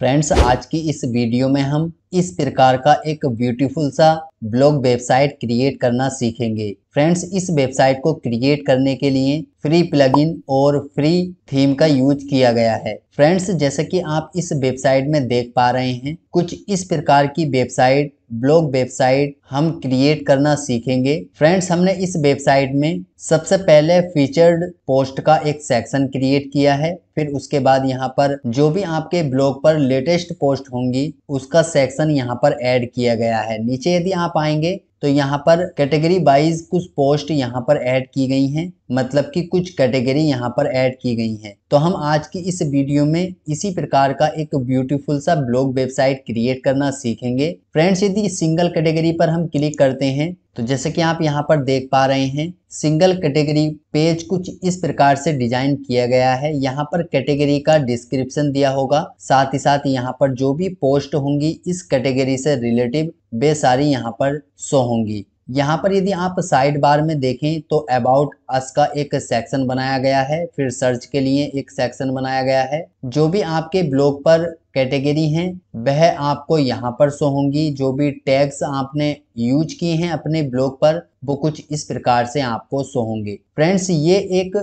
friends आज की इस वीडियो में हम इस प्रकार का एक ब्यूटीफुल सा ब्लॉग वेबसाइट क्रिएट करना सीखेंगे फ्रेंड्स इस वेबसाइट को क्रिएट करने के लिए फ्री प्लगइन और फ्री थीम का यूज किया गया है फ्रेंड्स जैसे कि आप इस वेबसाइट में देख पा रहे हैं कुछ इस प्रकार की वेबसाइट ब्लॉग वेबसाइट हम क्रिएट करना सीखेंगे फ्रेंड्स हमने इस वेबसाइट में सबसे पहले फीचर्ड पोस्ट का एक सेक्शन क्रिएट किया है फिर उसके बाद यहाँ पर जो भी आपके ब्लॉग पर लेटेस्ट पोस्ट होंगी उसका सेक्शन यहाँ पर ऐड किया गया है नीचे यदि आप आएंगे तो यहाँ पर कैटेगरी वाइज कुछ पोस्ट यहाँ पर ऐड की गई हैं मतलब कि कुछ कैटेगरी यहाँ पर ऐड की गई हैं तो हम आज की इस वीडियो में इसी प्रकार का एक ब्यूटीफुल सा ब्लॉग वेबसाइट क्रिएट करना सीखेंगे फ्रेंड्स यदि सिंगल कैटेगरी पर हम क्लिक करते हैं तो जैसे कि आप यहाँ पर देख पा रहे हैं सिंगल कैटेगरी पेज कुछ इस प्रकार से डिजाइन किया गया है यहाँ पर कैटेगरी का डिस्क्रिप्शन दिया होगा साथ ही साथ यहाँ पर जो भी पोस्ट होंगी इस कैटेगरी से रिलेटिव बेसारी सारी यहाँ पर शो होंगी यहाँ पर यदि आप साइड बार में देखें तो अबाउट अस का एक सेक्शन बनाया गया है फिर सर्च के लिए एक सेक्शन बनाया गया है जो भी आपके ब्लॉग पर कैटेगरी हैं वह आपको यहाँ पर शो होंगी जो भी टैग्स आपने यूज किए हैं अपने ब्लॉग पर वो कुछ इस प्रकार से आपको शो होंगे फ्रेंड्स ये एक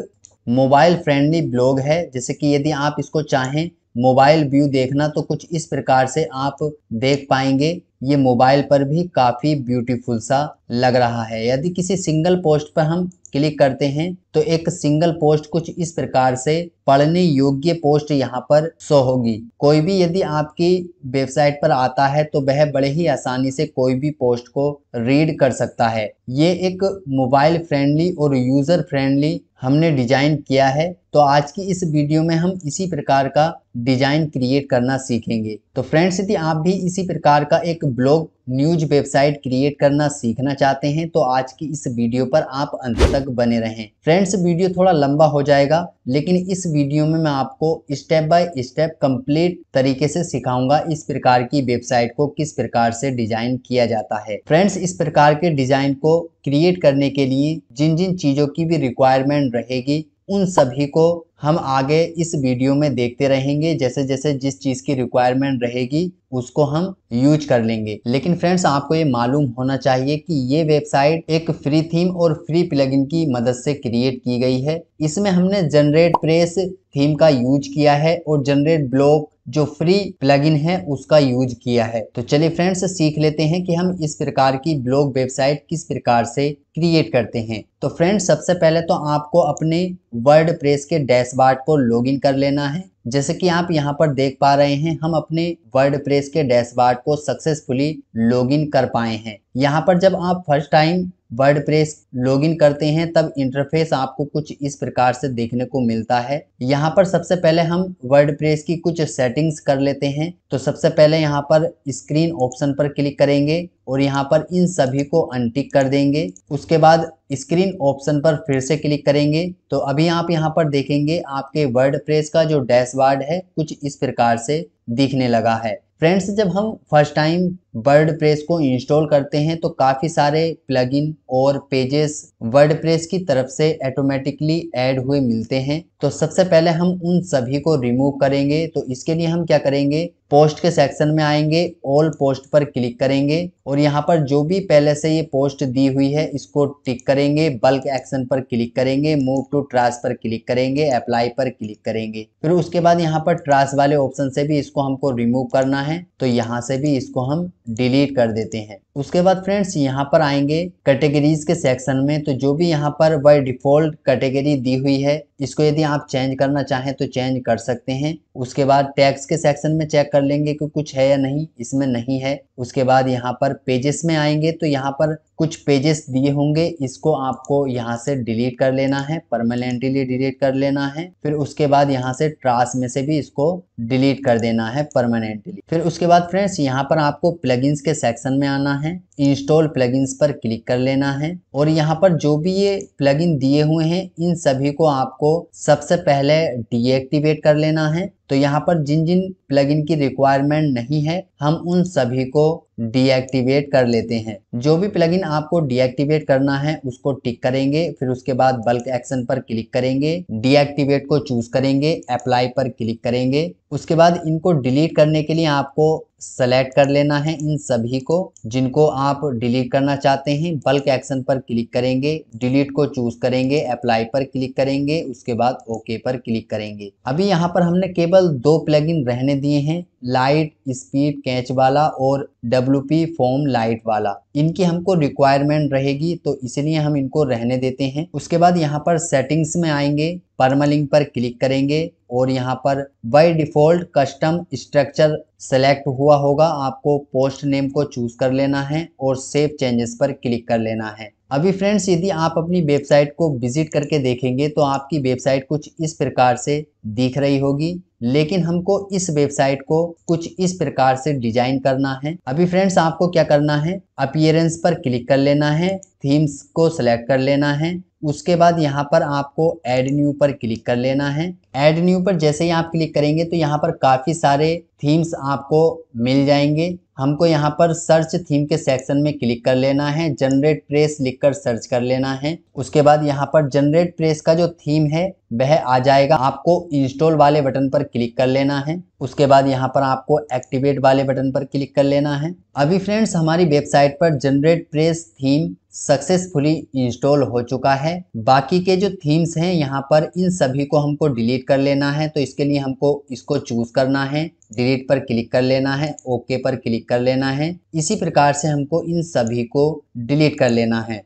मोबाइल फ्रेंडली ब्लॉग है जैसे कि यदि आप इसको चाहें मोबाइल व्यू देखना तो कुछ इस प्रकार से आप देख पाएंगे ये मोबाइल पर भी काफ़ी ब्यूटीफुल सा लग रहा है यदि किसी सिंगल पोस्ट पर हम क्लिक करते हैं तो एक सिंगल पोस्ट कुछ इस प्रकार से पढ़ने योग्य पोस्ट यहाँ पर शो होगी कोई भी यदि आपकी वेबसाइट पर आता है तो वह बड़े ही आसानी से कोई भी पोस्ट को रीड कर सकता है ये एक मोबाइल फ्रेंडली और यूज़र फ्रेंडली हमने डिजाइन किया है तो आज की इस वीडियो में हम इसी प्रकार का डिज़ाइन क्रिएट करना सीखेंगे तो फ्रेंड्स यदि आप भी इसी प्रकार का एक ब्लॉग न्यूज वेबसाइट क्रिएट करना सीखना चाहते हैं तो आज की इस वीडियो पर आप अंत तक बने रहें फ्रेंड्स वीडियो थोड़ा लंबा हो जाएगा लेकिन इस वीडियो में मैं आपको स्टेप बाय स्टेप कंप्लीट तरीके से सिखाऊंगा इस प्रकार की वेबसाइट को किस प्रकार से डिजाइन किया जाता है फ्रेंड्स इस प्रकार के डिजाइन को क्रिएट करने के लिए जिन जिन चीज़ों की भी रिक्वायरमेंट रहेगी उन सभी को हम आगे इस वीडियो में देखते रहेंगे जैसे जैसे जिस चीज़ की रिक्वायरमेंट रहेगी उसको हम यूज कर लेंगे लेकिन फ्रेंड्स आपको ये मालूम होना चाहिए कि ये वेबसाइट एक फ्री थीम और फ्री प्लगइन की मदद से क्रिएट की गई है इसमें हमने जनरेट प्रेस थीम का यूज किया है और जनरेट ब्लॉक जो फ्री प्लगइन है उसका यूज किया है तो चलिए फ्रेंड्स सीख लेते हैं कि हम इस प्रकार की ब्लॉग वेबसाइट किस प्रकार से क्रिएट करते हैं तो फ्रेंड्स सबसे पहले तो आपको अपने वर्ड प्रेस के डैशबोर्ड को लॉगिन कर लेना है जैसे कि आप यहाँ पर देख पा रहे हैं हम अपने वर्ड प्रेस के डैशबोर्ड को सक्सेसफुली लॉगिन कर पाए हैं यहाँ पर जब आप first time WordPress log करते हैं तब इंटरफेस आपको कुछ इस प्रकार से देखने को मिलता है यहाँ पर सबसे पहले हम वर्ड प्रेस की कुछ सेटिंग्स कर लेते हैं तो सबसे पहले यहाँ पर स्क्रीन ऑप्शन पर क्लिक करेंगे और यहाँ पर इन सभी को अनटिक कर देंगे उसके बाद स्क्रीन ऑप्शन पर फिर से क्लिक करेंगे तो अभी आप यहाँ पर देखेंगे आपके वर्ड प्रेस का जो डैशबोर्ड है कुछ इस प्रकार से दिखने लगा है फ्रेंड्स जब हम फर्स्ट टाइम वर्ड प्रेस को इंस्टॉल करते हैं तो काफ़ी सारे प्लगइन और पेजेस वर्ड प्रेस की तरफ से ऑटोमेटिकली ऐड हुए मिलते हैं तो सबसे पहले हम उन सभी को रिमूव करेंगे तो इसके लिए हम क्या करेंगे पोस्ट के सेक्शन में आएंगे ऑल पोस्ट पर क्लिक करेंगे और यहाँ पर जो भी पहले से ये पोस्ट दी हुई है इसको टिक करेंगे बल्क एक्शन पर क्लिक करेंगे मूव टू ट्रास पर क्लिक करेंगे अप्लाई पर क्लिक करेंगे फिर उसके बाद यहाँ पर ट्रास वाले ऑप्शन से भी इसको हमको रिमूव करना है तो यहाँ से भी इसको हम डिलीट कर देते हैं उसके बाद फ्रेंड्स यहाँ पर आएंगे कैटेगरीज के सेक्शन में तो जो भी यहाँ पर बाई डिफ़ॉल्ट कैटेगरी दी हुई है इसको यदि आप चेंज करना चाहें तो चेंज कर सकते हैं उसके बाद टैक्स के सेक्शन में चेक कर लेंगे कि कुछ है या नहीं इसमें नहीं है उसके बाद यहाँ पर पेजेस में आएंगे तो यहाँ पर कुछ पेजेस दिए होंगे इसको आपको यहाँ से डिलीट कर लेना है परमानेंटली डिलीट कर लेना है फिर उसके बाद यहाँ से ट्रास में से भी इसको डिलीट कर देना है परमानेंटली फिर उसके बाद फ्रेंड्स यहाँ पर आपको प्लगइन्स के सेक्शन में आना है है इंस्टॉल प्लगइन्स पर क्लिक कर लेना है और यहाँ पर जो भी ये प्लगइन दिए हुए हैं इन सभी को आपको सबसे पहले डीएक्टिवेट कर लेना है तो यहाँ पर जिन जिन प्लगइन की रिक्वायरमेंट नहीं है हम उन सभी को डीएक्टिवेट कर लेते हैं जो भी प्लगइन आपको डीएक्टिवेट करना है उसको टिक करेंगे फिर उसके बाद बल्क एक्शन पर क्लिक करेंगे डीएक्टिवेट को चूज करेंगे अप्लाई पर क्लिक करेंगे उसके बाद इनको डिलीट करने के लिए आपको सेलेक्ट कर लेना है इन सभी को जिनको आप डिलीट करना चाहते हैं बल्क एक्शन पर क्लिक करेंगे डिलीट को चूज करेंगे अप्लाई पर क्लिक करेंगे उसके बाद ओके पर क्लिक करेंगे अभी यहाँ पर हमने केवल केवल दो प्लगइन रहने दिए हैं लाइट स्पीड कैच वाला और डब्ल्यू पी फॉर्म लाइट वाला इनकी हमको रिक्वायरमेंट रहेगी तो इसलिए हम इनको रहने देते हैं उसके बाद यहाँ पर सेटिंग्स में आएंगे परमलिंग पर क्लिक करेंगे और यहाँ पर by default custom structure select हुआ होगा आपको पोस्ट नेम को चूज़ कर लेना है और सेव चेंजेस पर क्लिक कर लेना है अभी फ्रेंड्स यदि आप अपनी वेबसाइट को विजिट करके देखेंगे तो आपकी वेबसाइट कुछ इस प्रकार से दिख रही होगी लेकिन हमको इस वेबसाइट को कुछ इस प्रकार से डिजाइन करना है अभी फ्रेंड्स आपको क्या करना है अपियरेंस पर क्लिक कर लेना है थीम्स को सिलेक्ट कर लेना है उसके बाद यहाँ पर आपको एड न्यू पर क्लिक कर लेना है एड न्यू पर जैसे ही आप क्लिक करेंगे तो यहाँ पर काफ़ी सारे थीम्स आपको मिल जाएंगे हमको यहाँ पर सर्च थीम के सेक्शन में क्लिक कर लेना है जनरेट प्रेस लिखकर सर्च कर लेना है उसके बाद यहाँ पर जनरेट प्रेस का जो थीम है वह आ जाएगा आपको इंस्टॉल वाले बटन पर क्लिक कर लेना है उसके बाद यहाँ पर आपको एक्टिवेट वाले बटन पर क्लिक कर लेना है अभी फ्रेंड्स हमारी वेबसाइट पर GeneratePress theme successfully install हो चुका है बाकी के जो थीम्स हैं यहाँ पर इन सभी को हमको डिलीट कर लेना है तो इसके लिए हमको इसको चूज करना है डिलीट पर क्लिक कर लेना है ओके पर क्लिक कर लेना है इसी प्रकार से हमको इन सभी को डिलीट कर लेना है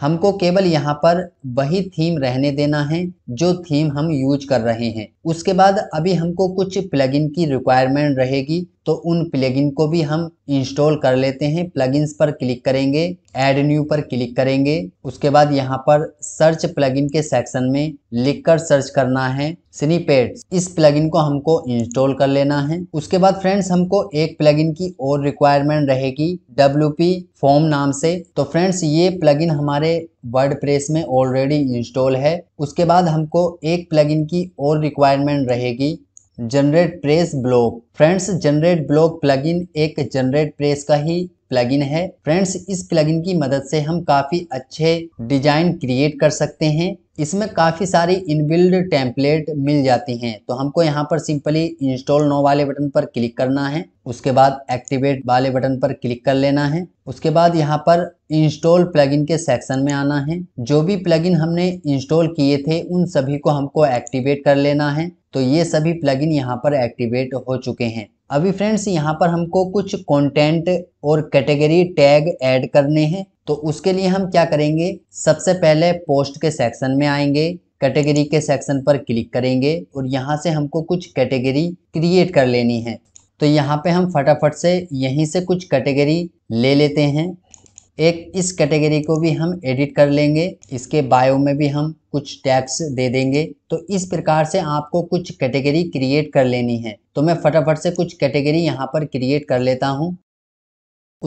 हमको केवल यहाँ पर वही थीम रहने देना है जो थीम हम यूज कर रहे हैं उसके बाद अभी हमको कुछ प्लगइन की रिक्वायरमेंट रहेगी तो उन प्लगइन को भी हम इंस्टॉल कर लेते हैं प्लगइन्स पर क्लिक करेंगे ऐड न्यू पर क्लिक करेंगे उसके बाद यहाँ पर सर्च प्लगइन के सेक्शन में लिखकर सर्च करना है स्नीपेट इस प्लगइन को हमको इंस्टॉल कर लेना है उसके बाद फ्रेंड्स हमको एक प्लगइन की और रिक्वायरमेंट रहेगी डब्ल्यू पी फॉर्म नाम से तो फ्रेंड्स ये प्लगइन हमारे वर्ड प्रेस में ऑलरेडी इंस्टॉल है उसके बाद हमको एक प्लगइन की और रिक्वायरमेंट रहेगी GeneratePress block friends generate block plugin एक जनरेट प्रेस का ही प्लगइन है फ्रेंड्स इस प्लगइन की मदद से हम काफ़ी अच्छे डिजाइन क्रिएट कर सकते हैं इसमें काफ़ी सारी इनबिल्ड टेम्पलेट मिल जाती हैं तो हमको यहाँ पर सिंपली इंस्टॉल नो वाले बटन पर क्लिक करना है उसके बाद एक्टिवेट वाले बटन पर क्लिक कर लेना है उसके बाद यहाँ पर इंस्टॉल प्लगइन के सेक्शन में आना है जो भी प्लगइन हमने इंस्टॉल किए थे उन सभी को हमको एक्टिवेट कर लेना है तो ये सभी प्लगइन यहाँ पर एक्टिवेट हो चुके हैं अभी फ्रेंड्स यहाँ पर हमको कुछ कंटेंट और कैटेगरी टैग ऐड करने हैं तो उसके लिए हम क्या करेंगे सबसे पहले पोस्ट के सेक्शन में आएंगे कैटेगरी के सेक्शन पर क्लिक करेंगे और यहाँ से हमको कुछ कैटेगरी क्रिएट कर लेनी है तो यहाँ पे हम फटाफट से यहीं से कुछ कैटेगरी ले लेते हैं एक इस कैटेगरी को भी हम एडिट कर लेंगे इसके बायो में भी हम कुछ टैक्स दे देंगे तो इस प्रकार से आपको कुछ कैटेगरी क्रिएट कर लेनी है तो मैं फटाफट से कुछ कैटेगरी यहाँ पर क्रिएट कर लेता हूँ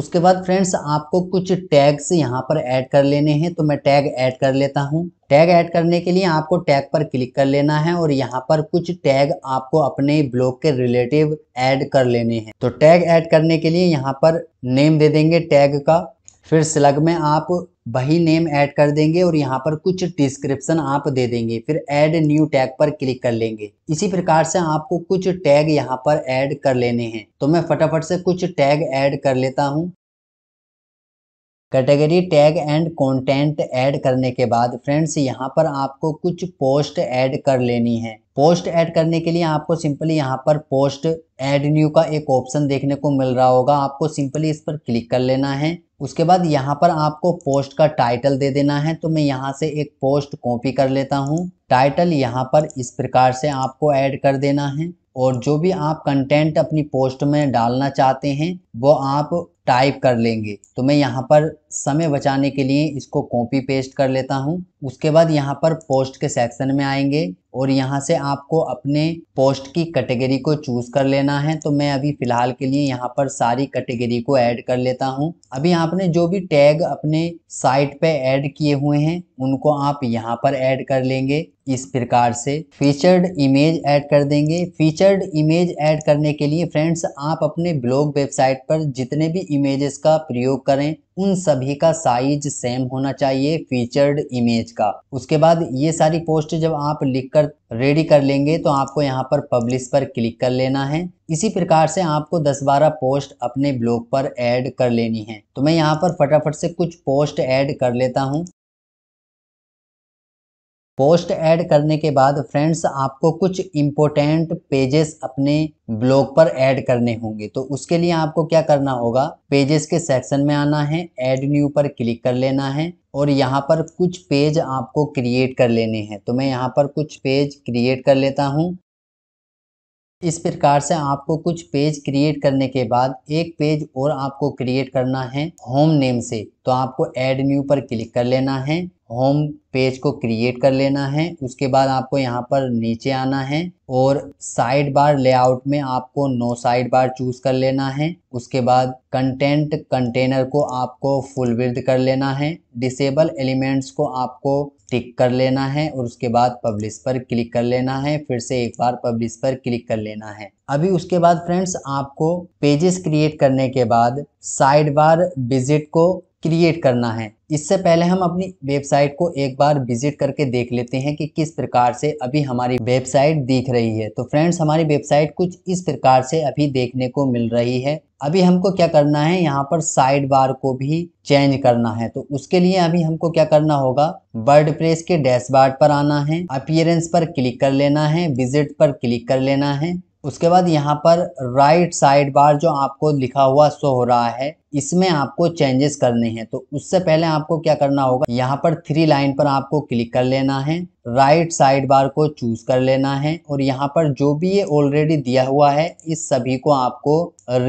उसके बाद फ्रेंड्स आपको कुछ टैग्स यहाँ पर ऐड कर लेने हैं तो मैं टैग ऐड कर लेता हूँ टैग ऐड करने के लिए आपको टैग पर क्लिक कर लेना है और यहाँ पर कुछ टैग आपको अपने ब्लॉग के रिलेटिव ऐड कर लेने हैं तो टैग ऐड करने के लिए यहाँ पर नेम दे देंगे टैग का फिर स्लग में आप वही नेम ऐड कर देंगे और यहाँ पर कुछ डिस्क्रिप्शन आप दे देंगे फिर ऐड न्यू टैग पर क्लिक कर लेंगे इसी प्रकार से आपको कुछ टैग यहाँ पर ऐड कर लेने हैं तो मैं फटाफट से कुछ टैग ऐड कर लेता हूँ category tag and content add करने के बाद फ्रेंड्स यहाँ पर आपको कुछ पोस्ट ऐड कर लेनी है पोस्ट ऐड करने के लिए आपको सिंपली यहाँ पर पोस्ट ऐड न्यू का एक ऑप्शन देखने को मिल रहा होगा आपको सिंपली इस पर क्लिक कर लेना है उसके बाद यहाँ पर आपको पोस्ट का टाइटल दे देना है तो मैं यहाँ से एक पोस्ट कॉपी कर लेता हूँ टाइटल यहाँ पर इस प्रकार से आपको ऐड कर देना है और जो भी आप कंटेंट अपनी पोस्ट में डालना चाहते हैं वो आप टाइप कर लेंगे तो मैं यहाँ पर समय बचाने के लिए इसको कॉपी पेस्ट कर लेता हूँ उसके बाद यहाँ पर पोस्ट के सेक्शन में आएंगे और यहाँ से आपको अपने पोस्ट की कैटेगरी को चूज़ कर लेना है तो मैं अभी फ़िलहाल के लिए यहाँ पर सारी कैटेगरी को ऐड कर लेता हूँ अभी आपने जो भी टैग अपने साइट पे ऐड किए हुए हैं उनको आप यहाँ पर ऐड कर लेंगे इस प्रकार से फीचर्ड इमेज ऐड कर देंगे फीचर्ड इमेज ऐड करने के लिए फ्रेंड्स आप अपने ब्लॉग वेबसाइट पर जितने भी इमेजेस का प्रयोग करें उन सभी का साइज सेम होना चाहिए फीचर्ड इमेज का उसके बाद ये सारी पोस्ट जब आप लिख कर रेडी कर लेंगे तो आपको यहाँ पर पब्लिश पर क्लिक कर लेना है इसी प्रकार से आपको 10-12 पोस्ट अपने ब्लॉग पर ऐड कर लेनी है तो मैं यहाँ पर फटाफट से कुछ पोस्ट ऐड कर लेता हूँ पोस्ट ऐड करने के बाद फ्रेंड्स आपको कुछ इम्पोर्टेंट पेजेस अपने ब्लॉग पर ऐड करने होंगे तो उसके लिए आपको क्या करना होगा पेजेस के सेक्शन में आना है ऐड न्यू पर क्लिक कर लेना है और यहाँ पर कुछ पेज आपको क्रिएट कर लेने हैं तो मैं यहाँ पर कुछ पेज क्रिएट कर लेता हूँ इस प्रकार से आपको कुछ पेज क्रिएट करने के बाद एक पेज और आपको क्रिएट करना है होम नेम से तो आपको ऐड न्यू पर क्लिक कर लेना है होम पेज को क्रिएट कर लेना है उसके बाद आपको यहाँ पर नीचे आना है और साइड बार लेआउट में आपको नो साइड बार चूज कर लेना है उसके बाद कंटेंट कंटेनर को आपको फुल विद कर लेना है डिसेबल एलिमेंट्स को आपको टिक कर लेना है और उसके बाद पब्लिश पर क्लिक कर लेना है फिर से एक बार पब्लिश पर क्लिक कर लेना है अभी उसके बाद फ्रेंड्स आपको पेजेस क्रिएट करने के बाद साइड बार विजिट को क्रिएट करना है इससे पहले हम अपनी वेबसाइट को एक बार विजिट करके देख लेते हैं कि किस प्रकार से अभी हमारी वेबसाइट दिख रही है तो फ्रेंड्स हमारी वेबसाइट कुछ इस प्रकार से अभी देखने को मिल रही है अभी हमको क्या करना है यहाँ पर साइड बार को भी चेंज करना है तो उसके लिए अभी हमको क्या करना होगा वर्ड प्रेस के डैशबोर्ड पर आना है अपियरेंस पर क्लिक कर लेना है विजिट पर क्लिक कर लेना है उसके बाद यहाँ पर राइट साइड बार जो आपको लिखा हुआ शो हो रहा है इसमें आपको चेंजेस करने हैं तो उससे पहले आपको क्या करना होगा यहाँ पर थ्री लाइन पर आपको क्लिक कर लेना है राइट साइड बार को चूज कर लेना है और यहाँ पर जो भी ये ऑलरेडी दिया हुआ है इस सभी को आपको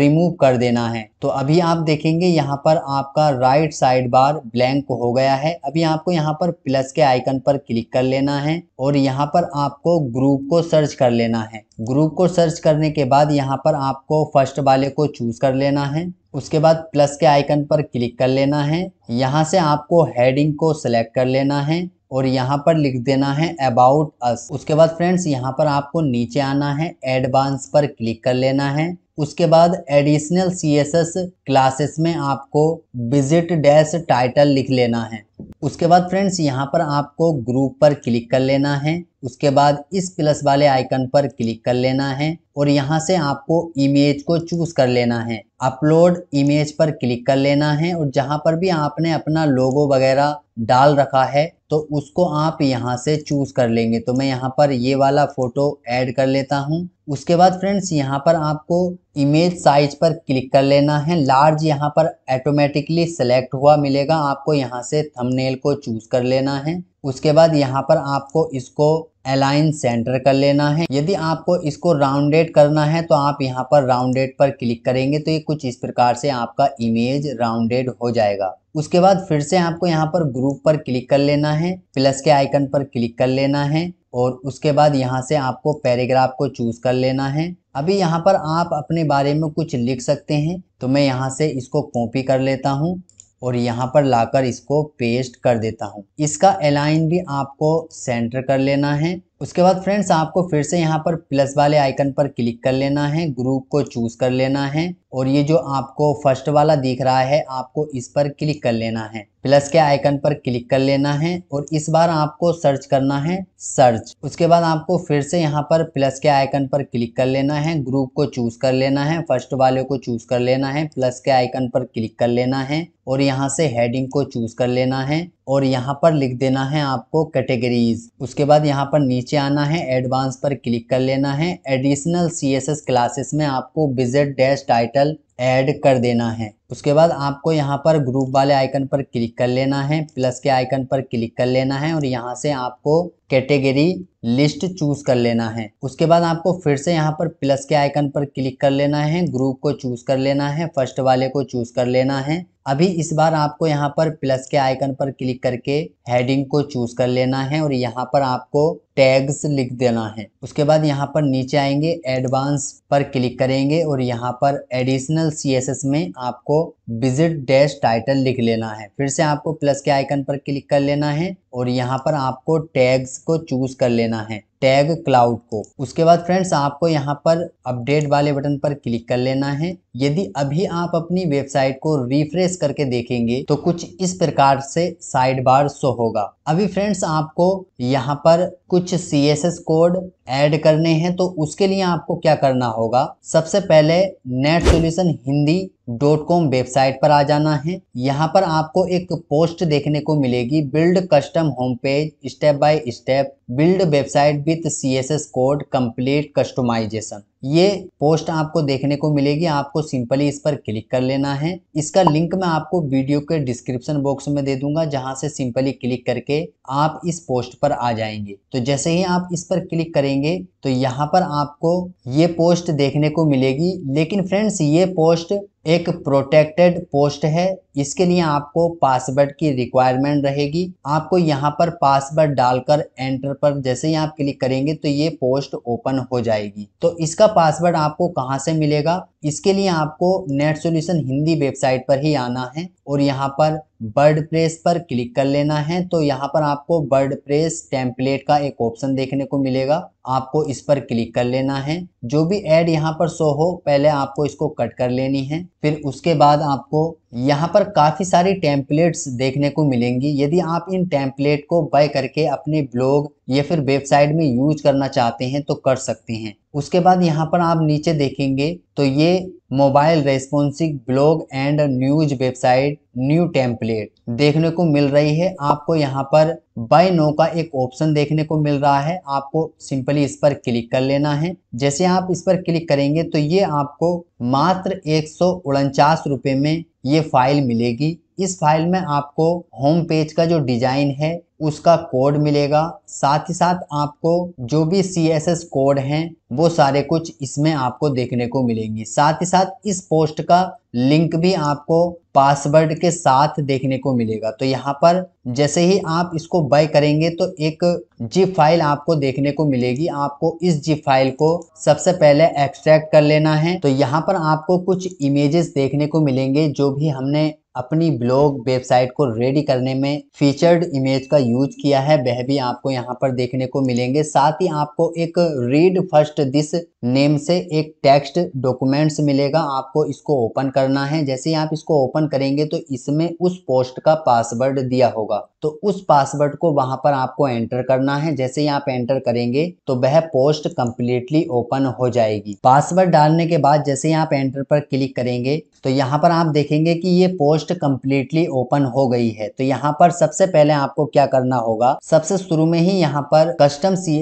रिमूव कर देना है तो अभी आप देखेंगे यहाँ पर आपका राइट साइड बार ब्लैंक हो गया है अभी आपको यहाँ पर प्लस के आइकन पर क्लिक कर लेना है और यहाँ पर आपको ग्रुप को सर्च कर लेना है ग्रुप को सर्च करने के बाद यहाँ पर आपको फर्स्ट वाले को चूज़ कर लेना है उसके बाद प्लस के आइकन पर क्लिक कर लेना है यहाँ से आपको हेडिंग को सिलेक्ट कर लेना है और यहाँ पर लिख देना है अबाउट अस उसके बाद फ्रेंड्स यहाँ पर आपको नीचे आना है एडवांस पर क्लिक कर लेना है उसके बाद additional C S S classes में आपको विजिट डैश टाइटल लिख लेना है उसके बाद फ्रेंड्स यहाँ पर आपको ग्रुप पर क्लिक कर लेना है उसके बाद इस प्लस वाले आइकन पर क्लिक कर लेना है और यहाँ से आपको इमेज को चूज कर लेना है अपलोड इमेज पर क्लिक कर लेना है और जहाँ पर भी आपने अपना लोगो वगैरह डाल रखा है तो उसको आप यहाँ से चूज कर लेंगे तो मैं यहाँ पर ये वाला फ़ोटो ऐड कर लेता हूँ उसके बाद फ्रेंड्स यहाँ पर आपको इमेज साइज पर क्लिक कर लेना है लार्ज यहाँ पर ऑटोमेटिकली सेलेक्ट हुआ मिलेगा आपको यहाँ से थंबनेल को चूज कर लेना है उसके बाद यहाँ पर आपको इसको अलाइन सेंटर कर लेना है यदि आपको इसको राउंडेड करना है तो आप यहाँ पर राउंडेड पर क्लिक करेंगे तो ये कुछ इस प्रकार से आपका इमेज राउंडेड हो जाएगा उसके बाद फिर से आपको यहाँ पर ग्रुप पर क्लिक कर लेना है प्लस के आइकन पर क्लिक कर लेना है और उसके बाद यहाँ से आपको पैराग्राफ को चूज कर लेना है अभी यहाँ पर आप अपने बारे में कुछ लिख सकते हैं तो मैं यहाँ से इसको कॉपी कर लेता हूँ और यहाँ पर लाकर इसको पेस्ट कर देता हूँ इसका अलाइन भी आपको सेंटर कर लेना है उसके बाद फ्रेंड्स आपको फिर से यहाँ पर प्लस वाले आइकन पर क्लिक कर लेना है ग्रुप को चूज कर लेना है और ये जो आपको फर्स्ट वाला दिख रहा है आपको इस पर क्लिक कर लेना है प्लस के आइकन पर क्लिक कर लेना है और इस बार आपको सर्च करना है सर्च उसके बाद आपको फिर से यहाँ पर प्लस के आइकन पर क्लिक कर लेना है ग्रुप को चूज कर लेना है फर्स्ट वाले को चूज कर लेना है प्लस के आइकन पर क्लिक कर लेना है और यहाँ से हेडिंग को चूज कर लेना है और यहाँ पर लिख देना है आपको कैटेगरीज उसके बाद यहाँ पर नीचे आना है एडवांस पर क्लिक कर लेना है एडिशनल सी क्लासेस में आपको विजिट डैश टाइटल الجبل ऐड कर देना है उसके बाद आपको यहाँ पर ग्रुप वाले आइकन पर क्लिक कर लेना है प्लस के आइकन पर क्लिक कर लेना है और यहाँ से आपको कैटेगरी लिस्ट चूज कर लेना है उसके बाद आपको फिर से यहाँ पर प्लस के आइकन पर क्लिक कर लेना है ग्रुप को चूज कर लेना है फर्स्ट वाले को चूज कर लेना है अभी इस बार आपको यहाँ पर प्लस के आइकन पर क्लिक करके हेडिंग को चूज कर लेना है और यहाँ पर आपको टैग्स लिख देना है उसके बाद यहाँ पर नीचे आएंगे एडवांस पर क्लिक करेंगे और यहाँ पर एडिशनल एक्सटर्नल सीएसएस में आपको विजिट डैश टाइटल लिख लेना है फिर से आपको प्लस के आइकन पर क्लिक कर लेना है और यहाँ पर आपको टैग्स को चूज कर लेना है टैग क्लाउड को उसके बाद फ्रेंड्स आपको यहाँ पर अपडेट वाले बटन पर क्लिक कर लेना है यदि अभी आप अपनी वेबसाइट को रिफ्रेश करके देखेंगे तो कुछ इस प्रकार से साइड बार शो होगा अभी फ्रेंड्स आपको यहाँ पर कुछ C S S code add करने हैं तो उसके लिए आपको क्या करना होगा सबसे पहले net solution Hindi dot com website पर आ जाना है यहाँ पर आपको एक पोस्ट देखने को मिलेगी build custom home page step by step build website with C S S code complete customization ये पोस्ट आपको देखने को मिलेगी आपको सिंपली इस पर क्लिक कर लेना है इसका लिंक मैं आपको वीडियो के डिस्क्रिप्शन बॉक्स में दे दूंगा जहां से सिंपली क्लिक करके आप इस पोस्ट पर आ जाएंगे तो जैसे ही आप इस पर क्लिक करेंगे तो यहां पर आपको ये पोस्ट देखने को मिलेगी लेकिन फ्रेंड्स ये पोस्ट एक प्रोटेक्टेड पोस्ट है इसके लिए आपको पासवर्ड की रिक्वायरमेंट रहेगी आपको यहाँ पर पासवर्ड डालकर एंटर पर जैसे ही आप क्लिक करेंगे तो ये पोस्ट ओपन हो जाएगी तो इसका पासवर्ड आपको कहाँ से मिलेगा इसके लिए आपको नेट सोल्यूशन हिंदी वेबसाइट पर ही आना है और यहाँ पर बर्ड प्रेस पर क्लिक कर लेना है तो यहाँ पर आपको बर्ड प्रेस टेम्पलेट का एक ऑप्शन देखने को मिलेगा आपको इस पर क्लिक कर लेना है जो भी ऐड यहाँ पर शो हो पहले आपको इसको कट कर लेनी है फिर उसके बाद आपको यहाँ पर काफ़ी सारी टेम्पलेट्स देखने को मिलेंगी यदि आप इन टेम्पलेट को बाय करके अपने ब्लॉग या फिर वेबसाइट में यूज करना चाहते हैं तो कर सकते हैं उसके बाद यहाँ पर आप नीचे देखेंगे तो ये mobile responsive blog and news website new template देखने को मिल रही है आपको यहाँ पर बाय नो का एक ऑप्शन देखने को मिल रहा है आपको सिंपली इस पर क्लिक कर लेना है जैसे आप इस पर क्लिक करेंगे तो ये आपको मात्र एक सौ में ये फाइल मिलेगी इस फाइल में आपको होम पेज का जो डिजाइन है उसका कोड मिलेगा साथ ही साथ आपको जो भी सी एस एस कोड हैं वो सारे कुछ इसमें आपको देखने को मिलेंगे साथ ही साथ इस पोस्ट का लिंक भी आपको पासवर्ड के साथ देखने को मिलेगा तो यहाँ पर जैसे ही आप इसको बाय करेंगे तो एक जी फाइल आपको देखने को मिलेगी आपको इस जी फाइल को सबसे पहले एक्सट्रैक्ट कर लेना है तो यहाँ पर आपको कुछ इमेजेस देखने को मिलेंगे जो भी हमने अपनी ब्लॉग वेबसाइट को रेडी करने में फीचर्ड इमेज का यूज किया है वह भी आपको यहाँ पर देखने को मिलेंगे साथ ही आपको एक रीड फर्स्ट दिस नेम से एक टेक्स्ट डॉक्यूमेंट्स मिलेगा आपको इसको ओपन करना है जैसे ही आप इसको ओपन करेंगे तो इसमें उस पोस्ट का पासवर्ड दिया होगा तो उस पासवर्ड को वहां पर आपको एंटर करना है जैसे ही आप एंटर करेंगे तो वह पोस्ट कंप्लीटली ओपन हो जाएगी पासवर्ड डालने के बाद जैसे ही आप एंटर पर क्लिक करेंगे तो यहाँ पर आप देखेंगे कि ये पोस्ट ऑलमोस्ट कम्प्लीटली ओपन हो गई है तो यहाँ पर सबसे पहले आपको क्या करना होगा सबसे शुरू में ही यहाँ पर कस्टम सी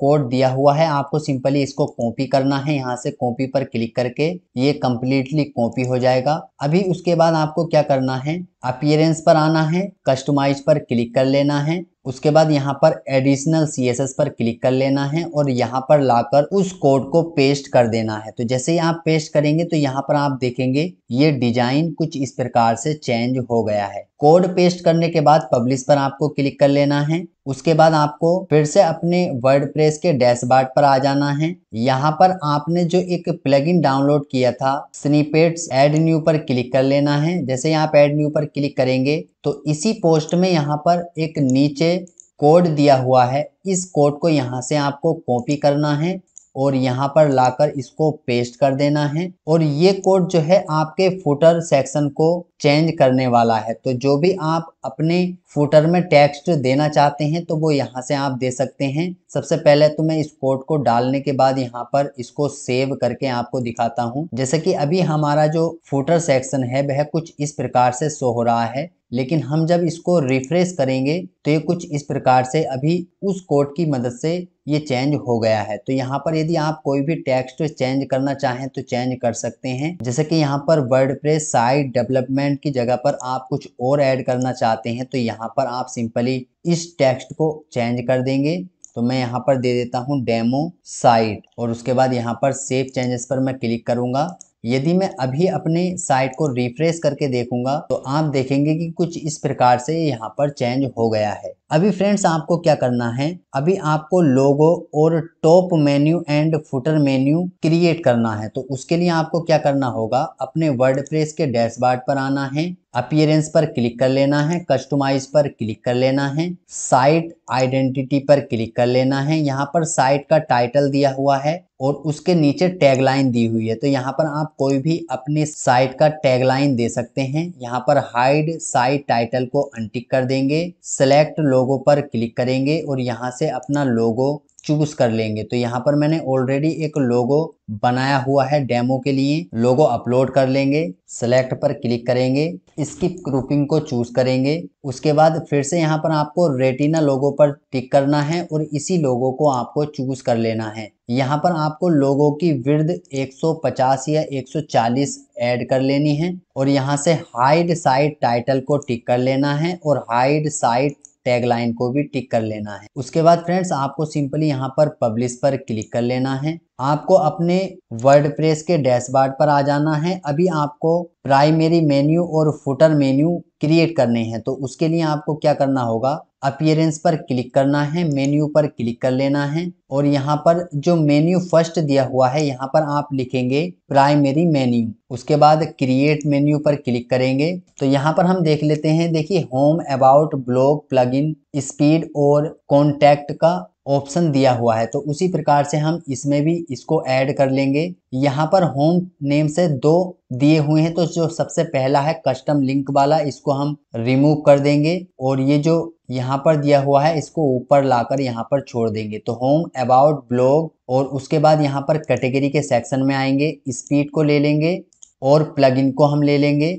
कोड दिया हुआ है आपको सिंपली इसको कॉपी करना है यहाँ से कॉपी पर क्लिक करके ये कम्प्लीटली कॉपी हो जाएगा अभी उसके बाद आपको क्या करना है अपियरेंस पर आना है कस्टमाइज पर क्लिक कर लेना है उसके बाद यहाँ पर एडिशनल सी पर क्लिक कर लेना है और यहाँ पर लाकर उस कोड को पेस्ट कर देना है तो जैसे ही आप पेस्ट करेंगे तो यहाँ पर आप देखेंगे ये डिजाइन कुछ इस प्रकार से चेंज हो गया है कोड पेस्ट करने के बाद पब्लिश पर आपको क्लिक कर लेना है उसके बाद आपको फिर से अपने वर्ड प्रेस के डैशबोर्ड पर आ जाना है यहाँ पर आपने जो एक प्लगइन डाउनलोड किया था स्निपेट्स एड न्यू पर क्लिक कर लेना है जैसे यहाँ पर एड न्यू पर क्लिक करेंगे तो इसी पोस्ट में यहाँ पर एक नीचे कोड दिया हुआ है इस कोड को यहाँ से आपको कॉपी करना है और यहाँ पर लाकर इसको पेस्ट कर देना है और ये कोड जो है आपके फुटर सेक्शन को चेंज करने वाला है तो जो भी आप अपने फुटर में टेक्स्ट देना चाहते हैं तो वो यहाँ से आप दे सकते हैं सबसे पहले तो मैं इस कोड को डालने के बाद यहाँ पर इसको सेव करके आपको दिखाता हूँ जैसे कि अभी हमारा जो फुटर सेक्शन है वह कुछ इस प्रकार से सो हो रहा है लेकिन हम जब इसको रिफ्रेश करेंगे तो ये कुछ इस प्रकार से अभी उस कोड की मदद से ये चेंज हो गया है तो यहाँ पर यदि आप कोई भी टेक्स्ट चेंज करना चाहें तो चेंज कर सकते हैं जैसे कि यहाँ पर वर्ड प्रेस साइट डेवलपमेंट की जगह पर आप कुछ और ऐड करना चाहते हैं तो यहाँ पर आप सिंपली इस टेक्स्ट को चेंज कर देंगे तो मैं यहाँ पर दे देता हूँ डेमो साइट और उसके बाद यहाँ पर सेव चेंजेस पर मैं क्लिक करूंगा यदि मैं अभी अपने साइट को रिफ्रेश करके देखूंगा तो आप देखेंगे कि कुछ इस प्रकार से यहाँ पर चेंज हो गया है अभी फ्रेंड्स आपको क्या करना है अभी आपको लोगो और top menu and footer menu create करना है तो उसके लिए आपको क्या करना होगा अपने वर्ड के डैशबोर्ड पर आना है अपियरेंस पर क्लिक कर लेना है कस्टमाइज पर क्लिक कर लेना है साइट आइडेंटिटी पर क्लिक कर लेना है यहाँ पर साइट का टाइटल दिया हुआ है और उसके नीचे टैगलाइन दी हुई है तो यहाँ पर आप कोई भी अपने साइट का टैगलाइन दे सकते हैं यहाँ पर हाइड साइट टाइटल को अनटिक कर देंगे सेलेक्ट लोगो पर क्लिक करेंगे और यहाँ से अपना लोगो चूज कर लेंगे तो यहाँ पर मैंने ऑलरेडी एक लोगो बनाया हुआ है डेमो के लिए लोगो अपलोड कर लेंगे सेलेक्ट पर क्लिक करेंगे स्किप ग्रुपिंग को चूज करेंगे उसके बाद फिर से यहाँ पर आपको रेटिना लोगो पर टिक करना है और इसी लोगो को आपको चूज कर लेना है यहाँ पर आपको लोगों की वृद्ध 150 या 140 ऐड कर लेनी है और यहाँ से हाइड साइड टाइटल को टिक कर लेना है और हाइड साइड टैगलाइन को भी टिक कर लेना है उसके बाद फ्रेंड्स आपको सिंपली यहाँ पर पब्लिश पर क्लिक कर लेना है आपको अपने वर्ड के डैशबोर्ड पर आ जाना है अभी आपको प्राइमरी मेन्यू और फुटर मेन्यू क्रिएट करने हैं तो उसके लिए आपको क्या करना होगा अपियरेंस पर क्लिक करना है मेन्यू पर क्लिक कर लेना है और यहाँ पर जो मेन्यू फर्स्ट दिया हुआ है यहाँ पर आप लिखेंगे प्राइमरी मेन्यू उसके बाद क्रिएट मेन्यू पर क्लिक करेंगे तो यहाँ पर हम देख लेते हैं देखिए home about blog plugin speed और कॉन्टैक्ट का ऑप्शन दिया हुआ है तो उसी प्रकार से हम इसमें भी इसको ऐड कर लेंगे यहाँ पर होम नेम से दो दिए हुए हैं तो जो सबसे पहला है कस्टम लिंक वाला इसको हम रिमूव कर देंगे और ये जो यहाँ पर दिया हुआ है इसको ऊपर लाकर यहाँ पर छोड़ देंगे तो होम अबाउट ब्लॉग और उसके बाद यहाँ पर कैटेगरी के सेक्शन में आएंगे स्पीड को ले लेंगे और प्लग को हम ले लेंगे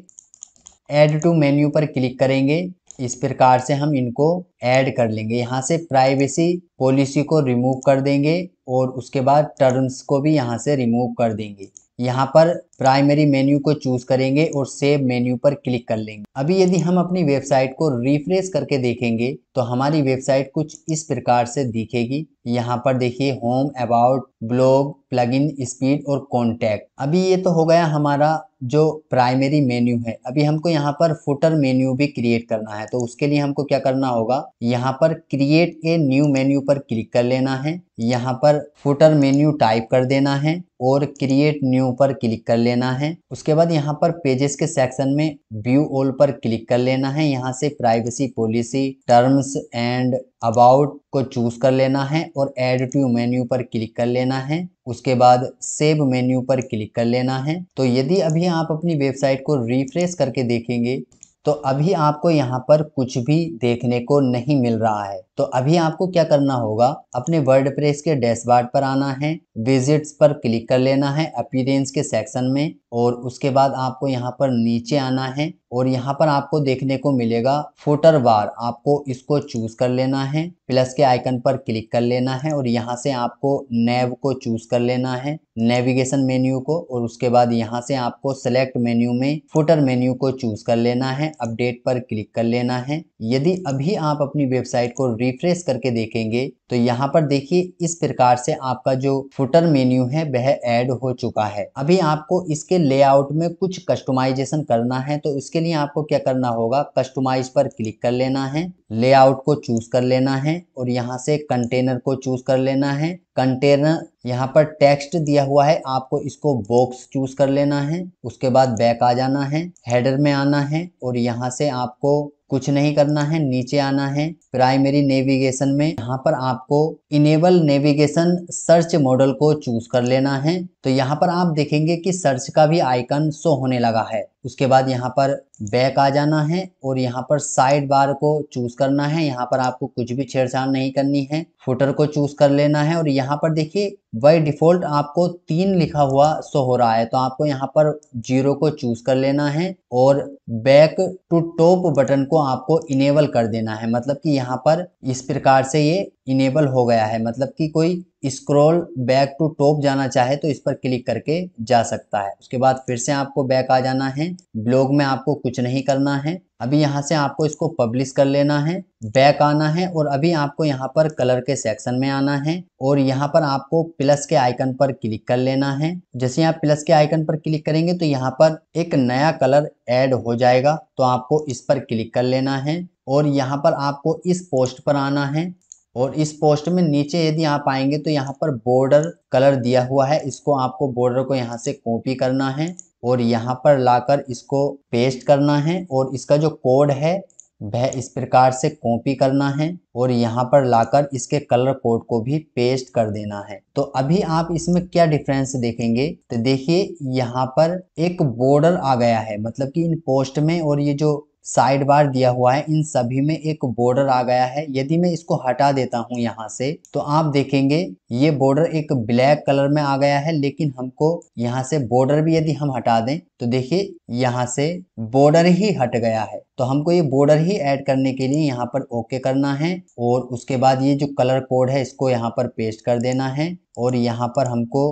एड टू मेन्यू पर क्लिक करेंगे इस प्रकार से हम इनको ऐड कर लेंगे यहाँ से प्राइवेसी पॉलिसी को रिमूव कर देंगे और उसके बाद टर्म्स को भी यहाँ से रिमूव कर देंगे यहाँ पर प्राइमरी मेन्यू को चूज करेंगे और सेव मेन्यू पर क्लिक कर लेंगे अभी यदि हम अपनी वेबसाइट को रिफ्रेश करके देखेंगे तो हमारी वेबसाइट कुछ इस प्रकार से दिखेगी यहाँ पर देखिए home about blog plugin speed और कॉन्टैक्ट अभी ये तो हो गया हमारा जो प्राइमरी मेन्यू है अभी हमको यहाँ पर फुटर मेन्यू भी क्रिएट करना है तो उसके लिए हमको क्या करना होगा यहाँ पर क्रिएट ए न्यू मेन्यू पर क्लिक कर लेना है यहाँ पर फुटर मेन्यू टाइप कर देना है और क्रिएट न्यू पर क्लिक कर लेना है उसके बाद यहाँ पर पेजेस के सेक्शन में व्यू ऑल पर क्लिक कर लेना है यहाँ से privacy policy terms and about को चूज कर लेना है और एड टू मेन्यू पर क्लिक कर लेना है उसके बाद सेव मेन्यू पर क्लिक कर लेना है तो यदि अभी आप अपनी वेबसाइट को रिफ्रेश करके देखेंगे तो अभी आपको यहाँ पर कुछ भी देखने को नहीं मिल रहा है तो अभी आपको क्या करना होगा अपने वर्ड के डैशबोर्ड पर आना है विजिट्स पर क्लिक कर लेना है अपीरेंस के सेक्शन में और उसके बाद आपको यहाँ पर नीचे आना है और यहाँ पर आपको देखने को मिलेगा फोटर बार आपको इसको चूज कर लेना है प्लस के आइकन पर क्लिक कर लेना है और यहाँ से आपको नेव को चूज कर लेना है नेविगेशन मेन्यू को और उसके बाद यहाँ से आपको सेलेक्ट मेन्यू में फोटर मेन्यू को चूज कर लेना है अपडेट पर क्लिक कर लेना है यदि अभी आप अपनी वेबसाइट को रिफ्रेश करके देखेंगे तो यहाँ पर देखिए इस प्रकार से आपका जो फुटर मेन्यू है वह ऐड हो चुका है अभी आपको इसके लेआउट में कुछ कस्टमाइजेशन करना है तो इसके लिए आपको क्या करना होगा कस्टमाइज पर क्लिक कर लेना है लेआउट को चूज कर लेना है और यहाँ से कंटेनर को चूज कर लेना है कंटेनर यहाँ पर टेक्स्ट दिया हुआ है आपको इसको बॉक्स चूज कर लेना है उसके बाद बैक आ जाना है हेडर में आना है और यहाँ से आपको कुछ नहीं करना है नीचे आना है प्राइमरी नेविगेशन में यहाँ पर आपको इनेबल नेविगेशन सर्च मॉडल को चूज कर लेना है तो यहाँ पर आप देखेंगे कि सर्च का भी आइकन शो होने लगा है उसके बाद यहाँ पर बैक आ जाना है और यहाँ पर साइड बार को चूज करना है यहाँ पर आपको कुछ भी छेड़छाड़ नहीं करनी है फुटर को चूज कर लेना है और यहाँ पर देखिए वही डिफॉल्ट आपको तीन लिखा हुआ शो हो रहा है तो आपको यहाँ पर जीरो को चूज कर लेना है और बैक टू टॉप बटन को आपको इनेबल कर देना है मतलब की यहाँ पर इस प्रकार से ये इनेबल हो गया है मतलब की कोई स्क्रॉल बैक टू टॉप जाना चाहे तो इस पर क्लिक करके जा सकता है उसके बाद फिर से आपको बैक आ जाना है ब्लॉग में आपको कुछ नहीं करना है अभी यहाँ से आपको इसको पब्लिश कर लेना है बैक आना है और अभी आपको यहाँ पर कलर के सेक्शन में आना है और यहाँ पर आपको प्लस के आइकन पर क्लिक कर लेना है जैसे आप प्लस के आइकन पर क्लिक करेंगे तो यहाँ पर एक नया कलर एड हो जाएगा तो आपको इस पर क्लिक कर लेना है और यहाँ पर आपको इस पोस्ट पर आना है और इस पोस्ट में नीचे यदि आप आएंगे तो यहाँ पर बॉर्डर कलर दिया हुआ है इसको आपको बॉर्डर को यहाँ से कॉपी करना है और यहाँ पर लाकर इसको पेस्ट करना है और इसका जो कोड है वह इस प्रकार से कॉपी करना है और यहाँ पर लाकर इसके कलर कोड को भी पेस्ट कर देना है तो अभी आप इसमें क्या डिफरेंस देखेंगे तो देखिए यहाँ पर एक बॉर्डर आ गया है मतलब कि इन पोस्ट में और ये जो साइड बार दिया हुआ है इन सभी में एक बॉर्डर आ गया है यदि मैं इसको हटा देता हूँ यहाँ से तो आप देखेंगे ये बॉर्डर एक ब्लैक कलर में आ गया है लेकिन हमको यहाँ से बॉर्डर भी यदि हम हटा दें तो देखिए यहाँ से बॉर्डर ही हट गया है तो हमको ये बॉर्डर ही ऐड करने के लिए यहाँ पर ओके करना है और उसके बाद ये जो कलर कोड है इसको यहाँ पर पेस्ट कर देना है और यहाँ पर हमको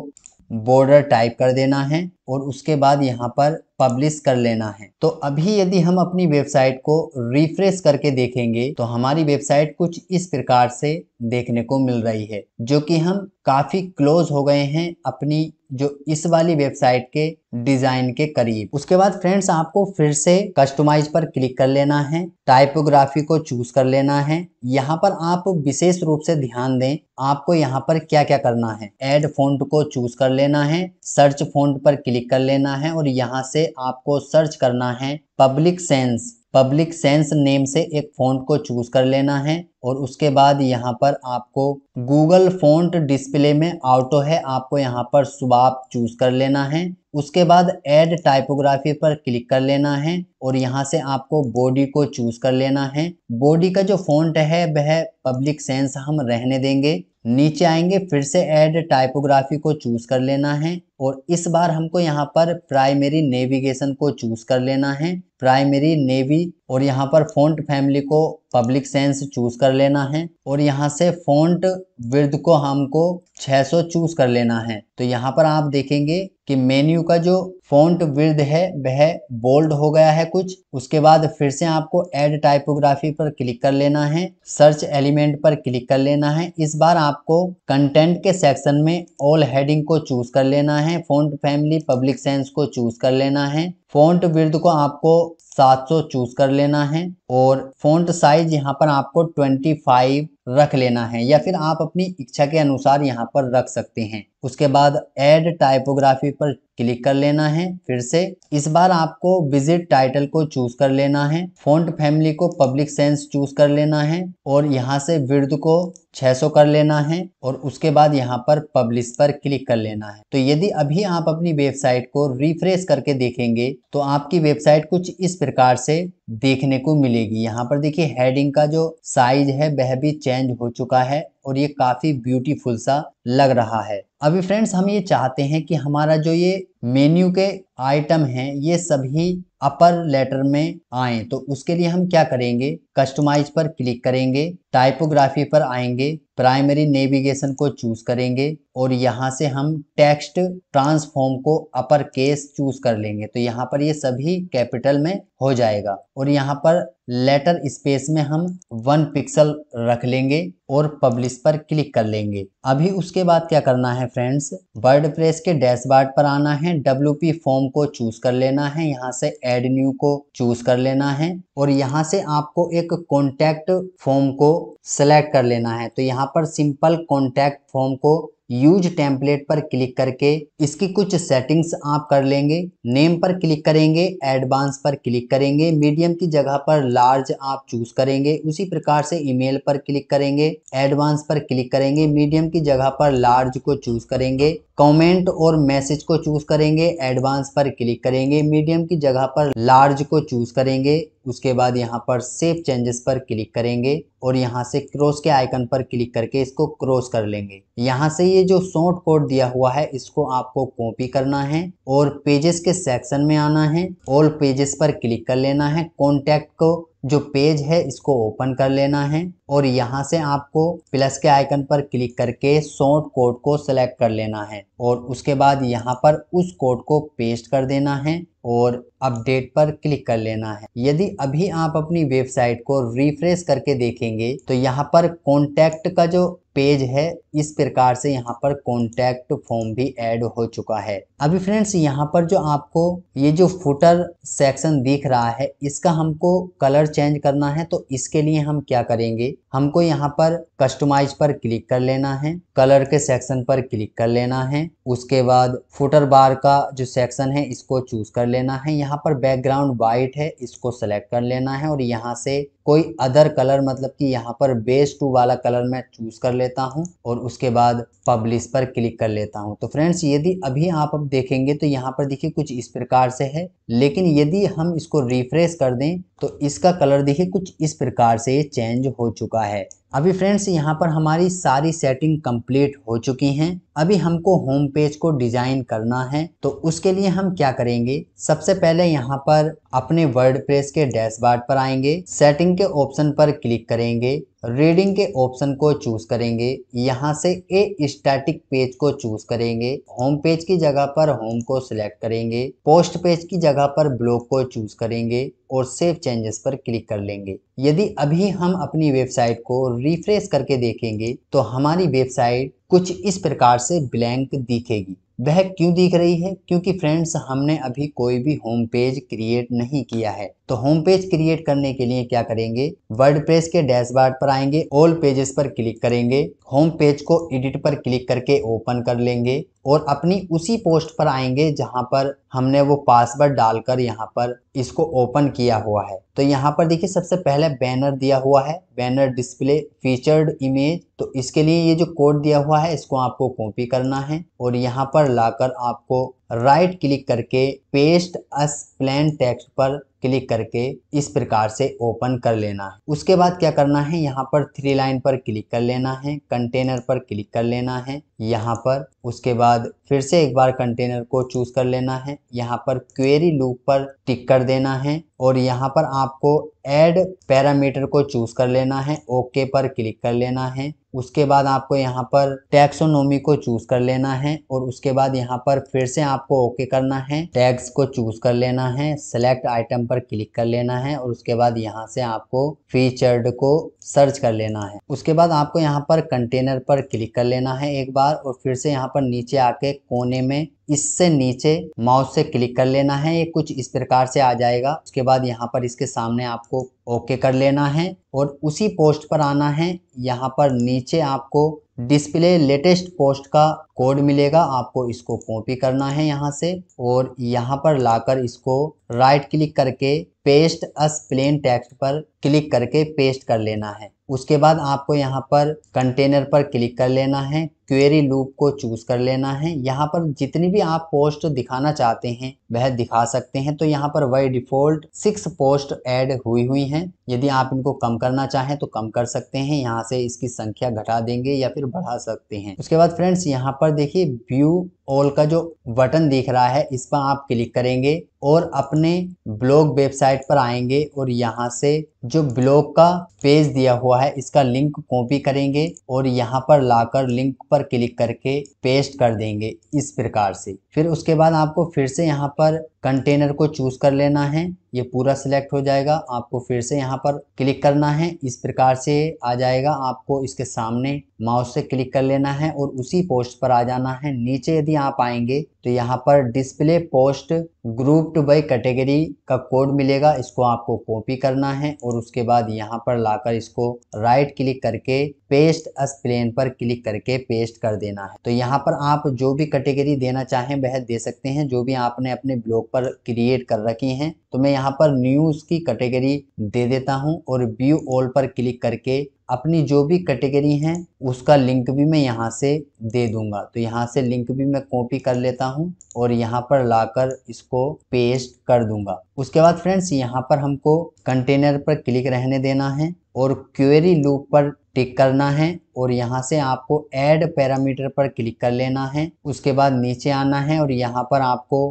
बॉर्डर टाइप कर देना है और उसके बाद यहाँ पर पब्लिश कर लेना है तो अभी यदि हम अपनी वेबसाइट को रिफ्रेश करके देखेंगे तो हमारी वेबसाइट कुछ इस प्रकार से देखने को मिल रही है जो कि हम काफ़ी क्लोज हो गए हैं अपनी जो इस वाली वेबसाइट के डिज़ाइन के करीब उसके बाद फ्रेंड्स आपको फिर से कस्टमाइज पर क्लिक कर लेना है टाइपोग्राफी को चूज कर लेना है यहाँ पर आप विशेष रूप से ध्यान दें आपको यहाँ पर क्या क्या करना है एड फोन को चूज कर लेना है सर्च फोन पर क्लिक कर लेना है और यहाँ से आपको सर्च करना है Public Sans Public Sans name से एक फ़ॉन्ट को चूज कर लेना है और उसके बाद यहाँ पर आपको गूगल फ़ॉन्ट डिस्प्ले में ऑटो है आपको यहाँ पर सुबाप चूज कर लेना है उसके बाद ऐड टाइपोग्राफी पर क्लिक कर लेना है और यहाँ से आपको बॉडी को चूज कर लेना है बॉडी का जो फ़ॉन्ट है वह पब्लिक सेंस हम रहने देंगे नीचे आएंगे फिर से ऐड टाइपोग्राफी को चूज कर लेना है और इस बार हमको यहाँ पर प्राइमरी नेविगेशन को चूज कर लेना है प्राइमरी नेवी और यहाँ पर फॉन्ट फैमिली को पब्लिक सेंस चूज कर लेना है और यहाँ से फॉन्ट विर्द को हमको 600 चूज कर लेना है तो यहाँ पर आप देखेंगे कि मेन्यू का जो फॉन्ट विर्द है वह बोल्ड हो गया है कुछ उसके बाद फिर से आपको एड टाइपोग्राफी पर क्लिक कर लेना है सर्च एलिमेंट पर क्लिक कर लेना है इस बार आपको कंटेंट के सेक्शन में ऑल हेडिंग को चूज कर लेना है है फ़ॉन्ट फैमिली पब्लिक सेंस को चूज कर लेना है फ़ॉन्ट विर्द को आपको 700 चूज कर लेना है और फ़ॉन्ट साइज यहाँ पर आपको 25 रख लेना है या फिर आप अपनी इच्छा के अनुसार यहाँ पर रख सकते हैं उसके बाद ऐड टाइपोग्राफी पर क्लिक कर लेना है फिर से इस बार आपको विजिट टाइटल को चूज कर लेना है फॉन्ट फैमिली को पब्लिक सेंस चूज कर लेना है और यहाँ से विर्द को 600 कर लेना है और उसके बाद यहाँ पर पब्लिश पर क्लिक कर लेना है तो यदि अभी आप अपनी वेबसाइट को रिफ्रेश करके देखेंगे तो आपकी वेबसाइट कुछ इस प्रकार से देखने को मिलेगी यहाँ पर देखिए हेडिंग का जो साइज है वह भी चेंज हो चुका है और ये काफ़ी ब्यूटीफुल सा लग रहा है अभी फ्रेंड्स हम ये चाहते हैं कि हमारा जो ये मेन्यू के आइटम हैं ये सभी अपर लेटर में आए तो उसके लिए हम क्या करेंगे कस्टमाइज पर क्लिक करेंगे टाइपोग्राफी पर आएंगे प्राइमरी नेविगेशन को चूज करेंगे और यहाँ से हम टेक्स्ट ट्रांसफॉर्म को अपर केस चूज कर लेंगे तो यहाँ पर ये सभी कैपिटल में हो जाएगा और यहाँ पर लेटर स्पेस में हम वन पिक्सल रख लेंगे और पब्लिश पर क्लिक कर लेंगे अभी उसके बाद क्या करना है फ्रेंड्स वर्ड के डैशबोर्ड पर आना है हैं डब्ल्यू पी फॉर्म को चूज कर लेना है यहाँ से एड न्यू को चूज कर लेना है और यहाँ से आपको एक कॉन्टैक्ट फॉर्म को सेलेक्ट कर लेना है तो यहाँ पर सिंपल कॉन्टैक्ट फॉर्म को यूज टेम्पलेट पर क्लिक करके इसकी कुछ सेटिंग्स आप कर लेंगे नेम पर क्लिक करेंगे एडवांस पर क्लिक करेंगे मीडियम की जगह पर लार्ज आप चूज करेंगे उसी प्रकार से ईमेल पर क्लिक करेंगे एडवांस पर क्लिक करेंगे मीडियम की जगह पर लार्ज को चूज करेंगे कमेंट और मैसेज को चूज़ करेंगे एडवांस पर क्लिक करेंगे मीडियम की जगह पर लार्ज को चूज़ करेंगे उसके बाद यहाँ पर सेव चेंजेस पर क्लिक करेंगे और यहाँ से क्रॉस के आइकन पर क्लिक करके इसको क्रॉस कर लेंगे यहाँ से ये जो शॉर्ट कोड दिया हुआ है इसको आपको कॉपी करना है और पेजेस के सेक्शन में आना है ऑल पेजेस पर क्लिक कर लेना है कॉन्टेक्ट को जो पेज है इसको ओपन कर लेना है और यहाँ से आपको प्लस के आइकन पर क्लिक करके शॉर्ट कोड को सिलेक्ट कर लेना है और उसके बाद यहाँ पर उस कोड को पेस्ट कर देना है और अपडेट पर क्लिक कर लेना है यदि अभी आप अपनी वेबसाइट को रिफ्रेश करके देखेंगे तो यहाँ पर कॉन्टैक्ट का जो पेज है इस प्रकार से यहाँ पर कॉन्टैक्ट फॉर्म भी ऐड हो चुका है अभी फ्रेंड्स यहाँ पर जो आपको ये जो फुटर सेक्शन दिख रहा है इसका हमको कलर चेंज करना है तो इसके लिए हम क्या करेंगे हमको यहाँ पर कस्टमाइज पर क्लिक कर लेना है कलर के सेक्शन पर क्लिक कर लेना है उसके बाद फुटर बार का जो सेक्शन है इसको चूज कर लेना है यहाँ पर बैकग्राउंड वाइट है इसको सेलेक्ट कर लेना है और यहाँ से कोई अदर कलर मतलब कि यहाँ पर बेस टू वाला कलर मैं चूज कर लेता हूँ और उसके बाद पब्लिश पर क्लिक कर लेता हूँ तो फ्रेंड्स यदि अभी आप अब देखेंगे तो यहाँ पर देखिए कुछ इस प्रकार से है लेकिन यदि हम इसको रिफ्रेश कर दें तो इसका कलर देखिए कुछ इस प्रकार से ये चेंज हो चुका है अभी फ्रेंड्स यहाँ पर हमारी सारी सेटिंग कंप्लीट हो चुकी हैं अभी हमको होम पेज को डिज़ाइन करना है तो उसके लिए हम क्या करेंगे सबसे पहले यहाँ पर अपने वर्ड के डैशबोर्ड पर आएंगे सेटिंग के ऑप्शन पर क्लिक करेंगे रीडिंग के ऑप्शन को चूज करेंगे यहाँ से ए स्टैटिक पेज को चूज करेंगे होम पेज की जगह पर होम को सिलेक्ट करेंगे पोस्ट पेज की जगह पर ब्लॉग को चूज करेंगे और सेव चेंजेस पर क्लिक कर लेंगे यदि अभी हम अपनी वेबसाइट को रिफ्रेश करके देखेंगे तो हमारी वेबसाइट कुछ इस प्रकार से ब्लैंक दिखेगी वह क्यों दिख रही है क्योंकि फ्रेंड्स हमने अभी कोई भी होम पेज क्रिएट नहीं किया है तो होम पेज क्रिएट करने के लिए क्या करेंगे वर्ड के डैशबोर्ड पर आएंगे ऑल पेजेस पर क्लिक करेंगे होम पेज को एडिट पर क्लिक करके ओपन कर लेंगे और अपनी उसी पोस्ट पर आएंगे जहां पर हमने वो पासवर्ड डालकर यहाँ पर इसको ओपन किया हुआ है तो यहां पर देखिए सबसे पहले बैनर दिया हुआ है बैनर डिस्प्ले फीचर्ड इमेज तो इसके लिए ये जो कोड दिया हुआ है इसको आपको कॉपी करना है और यहाँ पर लाकर आपको राइट क्लिक करके पेस्ट अस प्लेन टेक्स्ट पर क्लिक करके इस प्रकार से ओपन कर लेना है उसके बाद क्या करना है यहाँ पर थ्री लाइन पर क्लिक कर लेना है कंटेनर पर क्लिक कर लेना है यहाँ पर उसके बाद फिर से एक बार कंटेनर को चूज कर लेना है यहाँ पर क्वेरी लूप पर टिक कर देना है और यहाँ पर आपको ऐड पैरामीटर को चूज कर लेना है ओके पर क्लिक कर लेना है उसके बाद आपको यहाँ पर टैक्सोनोमी को चूज कर लेना है और उसके बाद यहाँ पर फिर से आपको ओके करना है टैक्स को चूज कर लेना है सेलेक्ट आइटम पर क्लिक कर लेना है और उसके बाद यहाँ से आपको फीचर्ड को सर्च कर लेना है उसके बाद आपको यहाँ पर कंटेनर पर क्लिक कर लेना है एक बार और फिर से यहाँ पर नीचे आके कोने में इससे नीचे माउस से क्लिक कर लेना है ये कुछ इस प्रकार से आ जाएगा उसके बाद यहाँ पर इसके सामने आपको ओके कर लेना है और उसी पोस्ट पर आना है यहाँ पर नीचे आपको डिस्प्ले लेटेस्ट पोस्ट का कोड मिलेगा आपको इसको कॉपी करना है यहाँ से और यहाँ पर लाकर इसको राइट क्लिक करके पेस्ट अस प्लेन टेक्स्ट पर क्लिक करके पेस्ट कर लेना है उसके बाद आपको यहाँ पर कंटेनर पर क्लिक कर लेना है क्वेरी लूप को चूज कर लेना है यहाँ पर जितनी भी आप पोस्ट दिखाना चाहते हैं वह दिखा सकते हैं तो यहाँ पर वही डिफॉल्ट सिक्स पोस्ट ऐड हुई हुई हैं यदि आप इनको कम करना चाहें तो कम कर सकते हैं यहाँ से इसकी संख्या घटा देंगे या फिर बढ़ा सकते हैं उसके बाद फ्रेंड्स यहाँ पर देखिए व्यू ऑल का जो बटन दिख रहा है इस पर आप क्लिक करेंगे और अपने ब्लॉग वेबसाइट पर आएंगे और यहाँ से जो ब्लॉग का पेज दिया हुआ है इसका लिंक कॉपी करेंगे और यहाँ पर लाकर लिंक पर क्लिक करके पेस्ट कर देंगे इस प्रकार से फिर उसके बाद आपको फिर से यहाँ पर कंटेनर को चूज कर लेना है ये पूरा सिलेक्ट हो जाएगा आपको फिर से यहाँ पर क्लिक करना है इस प्रकार से आ जाएगा आपको इसके सामने माउस से क्लिक कर लेना है और उसी पोस्ट पर आ जाना है नीचे यदि आप आएंगे तो यहाँ पर display post grouped by category का कोड मिलेगा इसको आपको कॉपी करना है और और उसके बाद यहाँ पर लाकर इसको राइट क्लिक करके पेस्ट अस प्लेन पर क्लिक करके पेस्ट कर देना है तो यहाँ पर आप जो भी कैटेगरी देना चाहें वह दे सकते हैं जो भी आपने अपने ब्लॉग पर क्रिएट कर रखी हैं तो मैं यहाँ पर न्यूज़ की कैटेगरी दे देता हूँ और व्यू ऑल पर क्लिक करके अपनी जो भी कैटेगरी है उसका लिंक भी मैं यहाँ से दे दूंगा तो यहाँ से लिंक भी मैं कॉपी कर लेता हूँ और यहाँ पर लाकर इसको पेस्ट कर दूंगा उसके बाद फ्रेंड्स यहाँ पर हमको कंटेनर पर क्लिक रहने देना है और क्वेरी लूप पर टिक करना है और यहाँ से आपको ऐड पैरामीटर पर क्लिक कर लेना है उसके बाद नीचे आना है और यहाँ पर आपको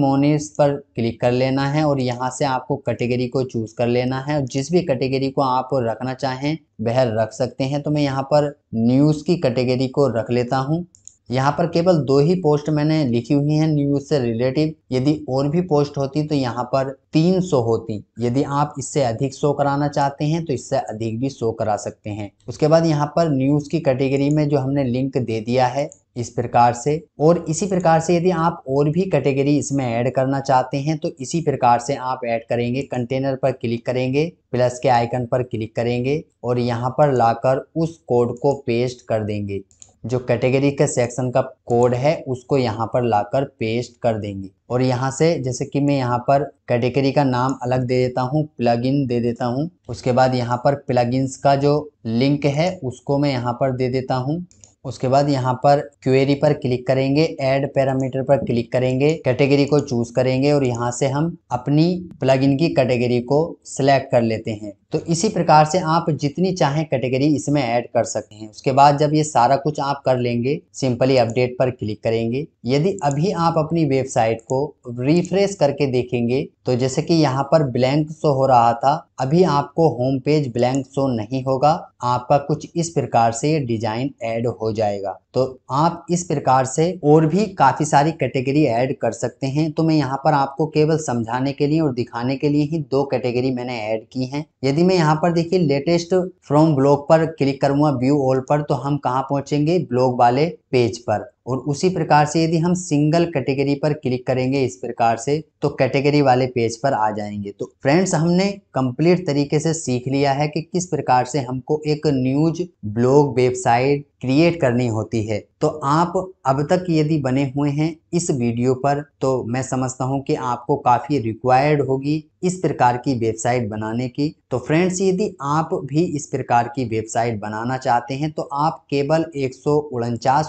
मोनिस पर क्लिक कर लेना है और यहाँ से आपको कैटेगरी को चूज कर लेना है और जिस भी कैटेगरी को आप रखना चाहें वह रख सकते हैं तो मैं यहाँ पर न्यूज़ की कैटेगरी को रख लेता हूँ यहाँ पर केवल दो ही पोस्ट मैंने लिखी हुई है न्यूज से रिलेटिव यदि और भी पोस्ट होती तो यहाँ पर 300 होती यदि आप इससे अधिक शो कराना चाहते हैं तो इससे अधिक भी शो करा सकते हैं उसके बाद यहाँ पर न्यूज की कैटेगरी में जो हमने लिंक दे दिया है इस प्रकार से और इसी प्रकार से यदि आप और भी कैटेगरी इसमें ऐड करना चाहते हैं तो इसी प्रकार से आप ऐड करेंगे कंटेनर पर क्लिक करेंगे प्लस के आइकन पर क्लिक करेंगे और यहाँ पर लाकर उस कोड को पेस्ट कर देंगे जो कैटेगरी के सेक्शन का कोड है उसको यहाँ पर लाकर पेस्ट कर देंगे और यहाँ से जैसे कि मैं यहाँ पर कैटेगरी का नाम अलग दे देता हूँ प्लगइन दे देता हूँ उसके बाद यहाँ पर प्लगइन्स का जो लिंक है उसको मैं यहाँ पर दे देता हूँ उसके बाद यहाँ पर क्वेरी पर क्लिक करेंगे ऐड पैरामीटर पर क्लिक करेंगे कैटेगरी को चूज करेंगे और यहाँ से हम अपनी प्लगइन की कैटेगरी को सिलेक्ट कर लेते हैं तो इसी प्रकार से आप जितनी चाहें कैटेगरी इसमें ऐड कर सकते हैं उसके बाद जब ये सारा कुछ आप कर लेंगे सिंपली अपडेट पर क्लिक करेंगे यदि अभी आप अपनी वेबसाइट को रिफ्रेश करके देखेंगे तो जैसे कि यहाँ पर ब्लैंक शो हो रहा था अभी आपको होम पेज ब्लैंक शो नहीं होगा आपका कुछ इस प्रकार से डिजाइन ऐड हो जाएगा तो आप इस प्रकार से और भी काफी सारी कैटेगरी ऐड कर सकते हैं तो मैं यहाँ पर आपको केवल समझाने के लिए और दिखाने के लिए ही दो कैटेगरी मैंने ऐड की हैं यदि यदि मैं यहाँ पर देखिए लेटेस्ट फ्रॉम ब्लॉग पर क्लिक करूंगा व्यू ऑल पर तो हम कहाँ पहुंचेंगे ब्लॉग वाले पेज पर और उसी प्रकार से यदि हम सिंगल कैटेगरी पर क्लिक करेंगे इस प्रकार से तो कैटेगरी वाले पेज पर आ जाएंगे तो फ्रेंड्स हमने कंप्लीट तरीके से सीख लिया है कि किस प्रकार से हमको एक न्यूज ब्लॉग वेबसाइट क्रिएट करनी होती है तो आप अब तक यदि बने हुए हैं इस वीडियो पर तो मैं समझता हूं कि आपको काफ़ी रिक्वायर्ड होगी इस प्रकार की वेबसाइट बनाने की तो फ्रेंड्स यदि आप भी इस प्रकार की वेबसाइट बनाना चाहते हैं तो आप केवल एक सौ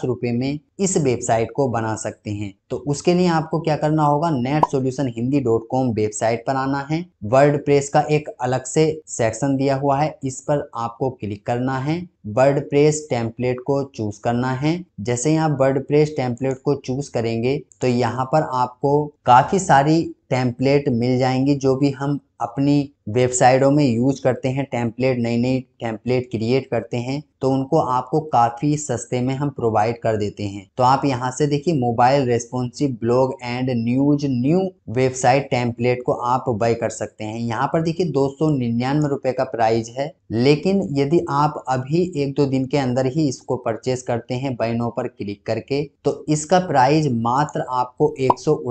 रुपए में इस वेबसाइट को बना सकते हैं तो उसके लिए आपको क्या करना होगा net solution Hindi dot com website पर आना है वर्ल्ड प्रेस का एक अलग से सेक्शन दिया हुआ है इस पर आपको क्लिक करना है वर्ल्ड प्रेस टेम्पलेट को चूज करना है जैसे ही आप वर्ड प्रेस टेम्पलेट को चूज करेंगे तो यहाँ पर आपको काफी सारी टेम्पलेट मिल जाएंगी जो भी हम अपनी वेबसाइटों में यूज करते हैं टेम्पलेट नई नई टेम्पलेट क्रिएट करते हैं तो उनको आपको काफ़ी सस्ते में हम प्रोवाइड कर देते हैं तो आप यहाँ से देखिए mobile responsive blog and news new website template को आप बाय कर सकते हैं यहाँ पर देखिए दो सौ निन्यानवे रुपये का प्राइस है लेकिन यदि आप अभी एक दो दिन के अंदर ही इसको परचेज करते हैं बैनो पर क्लिक करके तो इसका प्राइस मात्र आपको एक सौ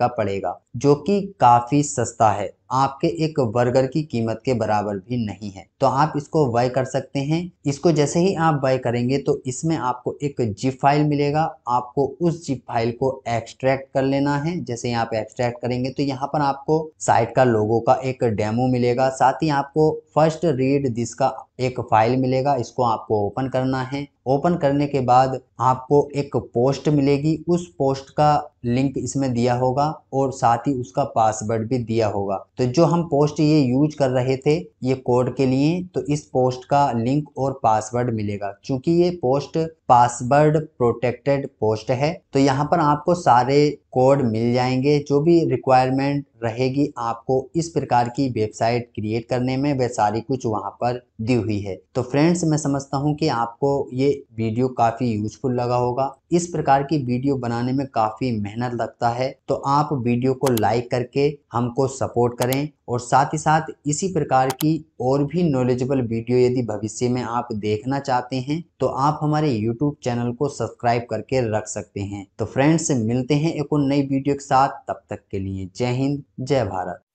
का पड़ेगा जो कि काफ़ी सस्ता है आपके एक बर्गर की कीमत के बराबर भी नहीं है तो आप इसको बाय कर सकते हैं इसको जैसे ही आप बाय करेंगे तो इसमें आपको एक जिप फाइल मिलेगा आपको उस जिप फाइल को एक्सट्रैक्ट कर लेना है जैसे यहाँ पे एक्सट्रैक्ट करेंगे तो यहाँ पर आपको साइट का लोगो का एक डेमो मिलेगा साथ ही आपको फर्स्ट रीड दिस का एक फाइल मिलेगा इसको आपको ओपन करना है ओपन करने के बाद आपको एक पोस्ट मिलेगी उस पोस्ट का लिंक इसमें दिया होगा और साथ ही उसका पासवर्ड भी दिया होगा तो जो हम पोस्ट ये यूज कर रहे थे ये कोड के लिए तो इस पोस्ट का लिंक और पासवर्ड मिलेगा क्योंकि ये पोस्ट पासवर्ड प्रोटेक्टेड पोस्ट है तो यहाँ पर आपको सारे कोड मिल जाएंगे जो भी रिक्वायरमेंट रहेगी आपको इस प्रकार की वेबसाइट क्रिएट करने में वह सारी कुछ वहां पर दी हुई है तो फ्रेंड्स मैं समझता हूँ कि आपको ये वीडियो काफ़ी यूजफुल लगा होगा इस प्रकार की वीडियो बनाने में काफ़ी मेहनत लगता है तो आप वीडियो को लाइक करके हमको सपोर्ट करें और साथ ही साथ इसी प्रकार की और भी नॉलेजेबल वीडियो यदि भविष्य में आप देखना चाहते हैं तो आप हमारे यूट्यूब चैनल को सब्सक्राइब करके रख सकते हैं तो फ्रेंड्स मिलते हैं एक और नई वीडियो के साथ तब तक के लिए जय हिंद जय भारत